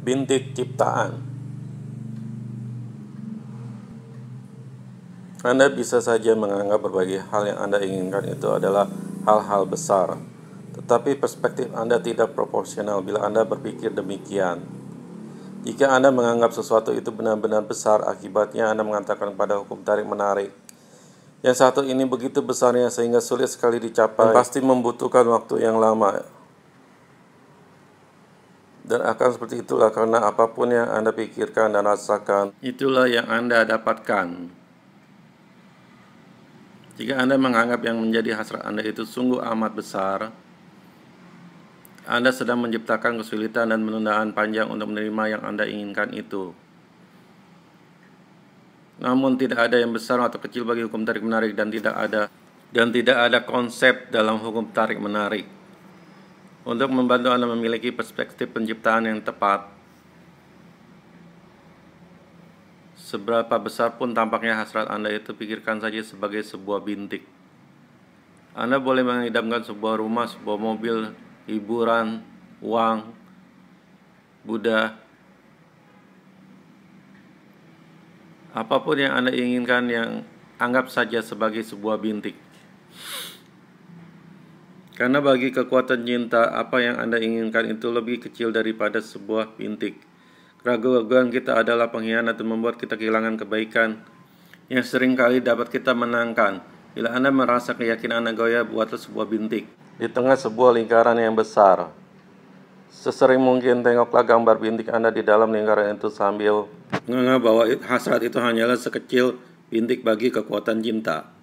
bintik ciptaan. Anda bisa saja menganggap berbagai hal yang Anda inginkan itu adalah hal-hal besar, tetapi perspektif Anda tidak proporsional bila Anda berpikir demikian. Jika Anda menganggap sesuatu itu benar-benar besar, akibatnya Anda mengatakan pada hukum tarik-menarik. Yang satu ini begitu besarnya sehingga sulit sekali dicapai pasti membutuhkan waktu yang lama dan akan seperti itulah karena apapun yang Anda pikirkan dan rasakan, itulah yang Anda dapatkan. Jika Anda menganggap yang menjadi hasrat Anda itu sungguh amat besar, Anda sedang menciptakan kesulitan dan penundaan panjang untuk menerima yang Anda inginkan itu. Namun tidak ada yang besar atau kecil bagi hukum tarik menarik dan tidak ada dan tidak ada konsep dalam hukum tarik menarik untuk membantu Anda memiliki perspektif penciptaan yang tepat. Seberapa besar pun tampaknya hasrat Anda itu, pikirkan saja sebagai sebuah bintik. Anda boleh mengidamkan sebuah rumah, sebuah mobil, hiburan, uang, Buddha, apapun yang Anda inginkan yang anggap saja sebagai sebuah bintik. Karena bagi kekuatan cinta, apa yang Anda inginkan itu lebih kecil daripada sebuah bintik. Keraguan kita adalah pengkhianat dan membuat kita kehilangan kebaikan yang seringkali dapat kita menangkan. Bila Anda merasa keyakinan Anda goyah, buatlah sebuah bintik. Di tengah sebuah lingkaran yang besar, sesering mungkin tengoklah gambar bintik Anda di dalam lingkaran itu sambil menganggap bahwa hasrat itu hanyalah sekecil bintik bagi kekuatan cinta.